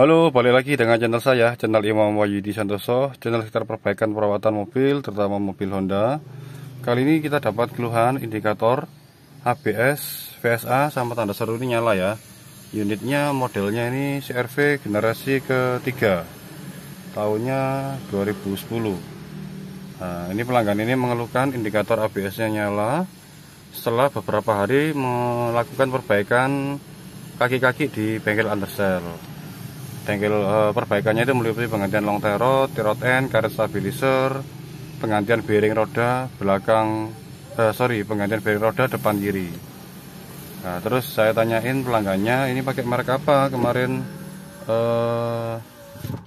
Halo, balik lagi dengan channel saya, channel Imam Wahyudi Santoso, channel sekitar perbaikan perawatan mobil, terutama mobil Honda. Kali ini kita dapat keluhan indikator ABS, VSA, sama tanda seru ini nyala ya. Unitnya, modelnya ini CRV generasi ketiga, tahunnya 2010. Nah, ini pelanggan ini mengeluhkan indikator ABS-nya nyala setelah beberapa hari melakukan perbaikan kaki-kaki di bengkel undersell Bengkel uh, eh, perbaikannya itu meliputi penggantian long terot, terot end, karet stabilizer, penggantian bearing roda belakang, uh, sorry penggantian bearing roda depan kiri. Nah, terus saya tanyain pelanggannya ini pakai merek apa kemarin uh,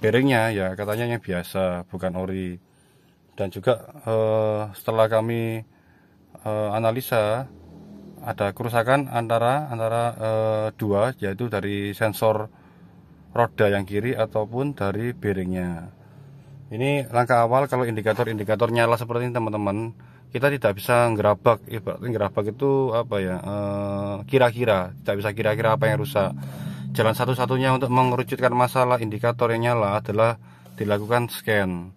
bearingnya ya katanya yang biasa bukan ori dan juga uh, setelah kami uh, analisa ada kerusakan antara antara uh, dua yaitu dari sensor roda yang kiri ataupun dari bearingnya ini langkah awal kalau indikator-indikator nyala seperti ini teman-teman kita tidak bisa ngerabak ibaratnya itu apa ya eh, kira-kira e, tidak bisa kira-kira apa yang rusak jalan satu-satunya untuk mengerucutkan masalah indikator yang nyala adalah dilakukan scan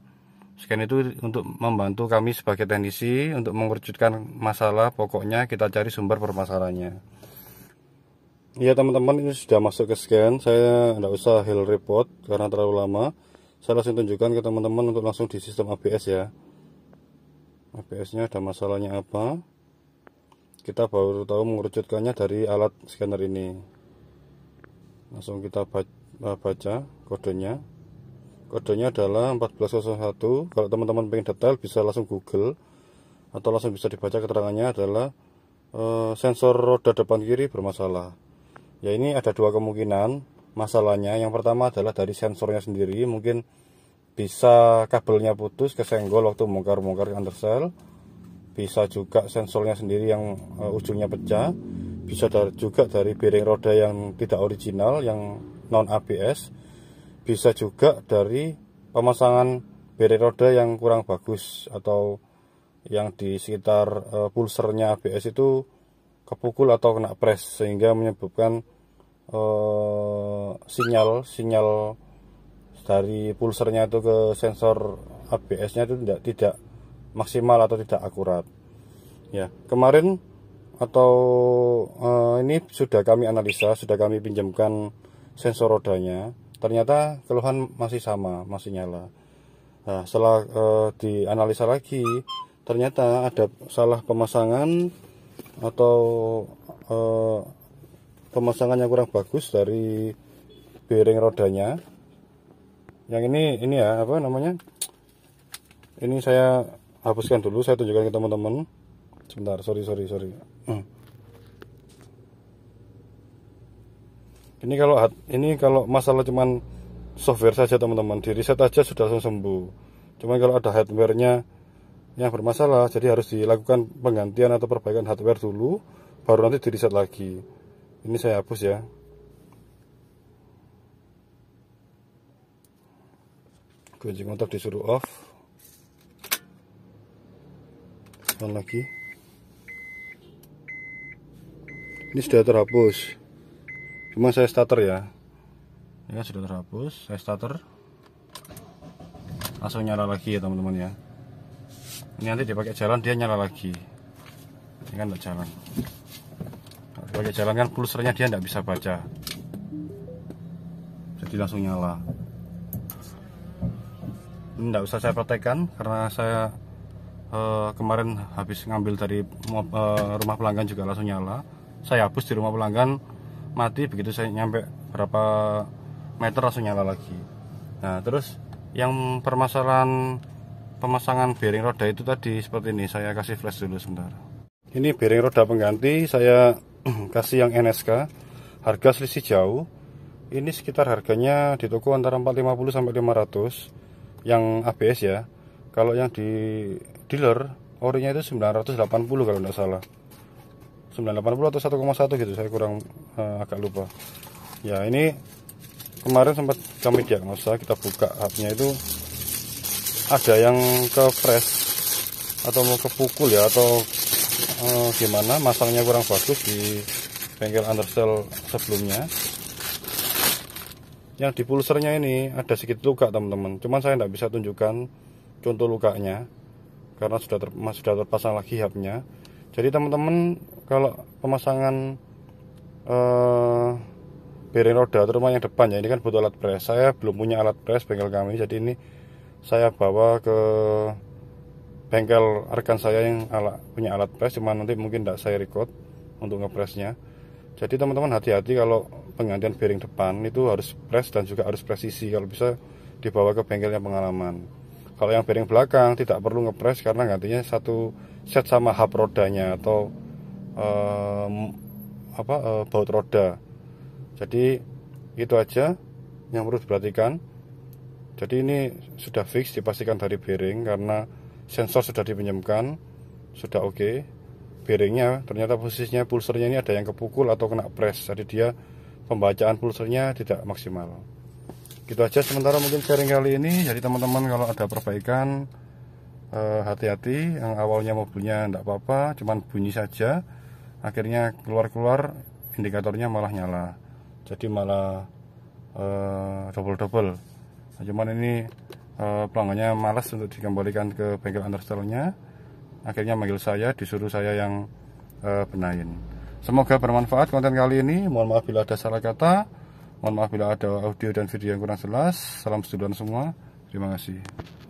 scan itu untuk membantu kami sebagai teknisi untuk mengerucutkan masalah pokoknya kita cari sumber permasalahannya Iya teman-teman ini sudah masuk ke scan Saya tidak usah hill report Karena terlalu lama Saya langsung tunjukkan ke teman-teman untuk langsung di sistem ABS ya ABS nya ada masalahnya apa Kita baru tahu mengerucutkannya dari alat scanner ini Langsung kita eh, baca kodenya Kodenya adalah 1401 Kalau teman-teman pengen detail bisa langsung google Atau langsung bisa dibaca keterangannya adalah eh, Sensor roda depan kiri bermasalah ya ini ada dua kemungkinan masalahnya yang pertama adalah dari sensornya sendiri mungkin bisa kabelnya putus kesenggol waktu mongkar-mongkar undersell bisa juga sensornya sendiri yang uh, ujungnya pecah bisa dari, juga dari bearing roda yang tidak original yang non ABS bisa juga dari pemasangan bearing roda yang kurang bagus atau yang di sekitar uh, pulsernya ABS itu kepukul atau kena press sehingga menyebabkan eh, sinyal sinyal dari pulsernya itu ke sensor ABS-nya itu tidak tidak maksimal atau tidak akurat. Ya, kemarin atau eh, ini sudah kami analisa, sudah kami pinjamkan sensor rodanya. Ternyata keluhan masih sama, masih nyala. Nah, setelah eh, dianalisa lagi, ternyata ada salah pemasangan atau uh, eh, pemasangan kurang bagus dari bearing rodanya yang ini ini ya apa namanya ini saya hapuskan dulu saya tunjukkan ke teman-teman sebentar sorry sorry sorry hmm. ini kalau ini kalau masalah cuman software saja teman-teman di reset aja sudah langsung sembuh cuman kalau ada hardware-nya yang bermasalah jadi harus dilakukan penggantian atau perbaikan hardware dulu baru nanti di reset lagi ini saya hapus ya kunci kontak disuruh off on lagi ini sudah terhapus cuma saya starter ya ya sudah terhapus saya starter langsung nyala lagi ya teman-teman ya ini nanti dipakai jalan dia nyala lagi ini kan tidak jalan kalau dipakai jalan kan pulsernya dia tidak bisa baca jadi langsung nyala ini tidak usah saya praktekkan karena saya uh, kemarin habis ngambil dari uh, rumah pelanggan juga langsung nyala saya hapus di rumah pelanggan mati begitu saya nyampe berapa meter langsung nyala lagi nah terus yang permasalahan pemasangan bearing roda itu tadi seperti ini saya kasih flash dulu sebentar ini bearing roda pengganti saya kasih yang NSK harga selisih jauh ini sekitar harganya di toko antara 450 sampai 500 yang ABS ya kalau yang di dealer orinya itu 980 kalau tidak salah 980 atau 1,1 gitu saya kurang uh, agak lupa ya ini kemarin sempat kami diagnosa kita buka hubnya itu ada yang ke fresh atau mau kepukul ya atau eh, gimana masangnya kurang bagus di bengkel undersell sebelumnya yang di pulsernya ini ada sedikit luka teman-teman cuman saya tidak bisa tunjukkan contoh lukanya karena sudah ter, sudah terpasang lagi hubnya jadi teman-teman kalau pemasangan eh, bearing roda terutama yang depan ya ini kan butuh alat press saya belum punya alat press bengkel kami jadi ini saya bawa ke bengkel rekan saya yang ala, punya alat press cuma nanti mungkin tidak saya record untuk ngepresnya jadi teman-teman hati-hati kalau penggantian bearing depan itu harus press dan juga harus presisi kalau bisa dibawa ke bengkel yang pengalaman kalau yang bearing belakang tidak perlu ngepres karena gantinya satu set sama hub rodanya atau um, apa uh, baut roda jadi itu aja yang perlu diperhatikan jadi ini sudah fix dipastikan dari bearing karena sensor sudah dipinjamkan, sudah oke. Okay. Bearingnya ternyata posisinya pulsernya ini ada yang kepukul atau kena press, jadi dia pembacaan pulsernya tidak maksimal. Gitu aja sementara mungkin sharing kali ini. Jadi teman-teman kalau ada perbaikan eh, hati-hati, eh, yang awalnya mobilnya tidak apa-apa, cuman bunyi saja, akhirnya keluar-keluar indikatornya malah nyala, jadi malah eh, double-double. Eh, nah, cuman ini eh, pelanggannya malas untuk dikembalikan ke bengkel understallnya akhirnya manggil saya disuruh saya yang eh, benahin semoga bermanfaat konten kali ini mohon maaf bila ada salah kata mohon maaf bila ada audio dan video yang kurang jelas salam sedulan semua terima kasih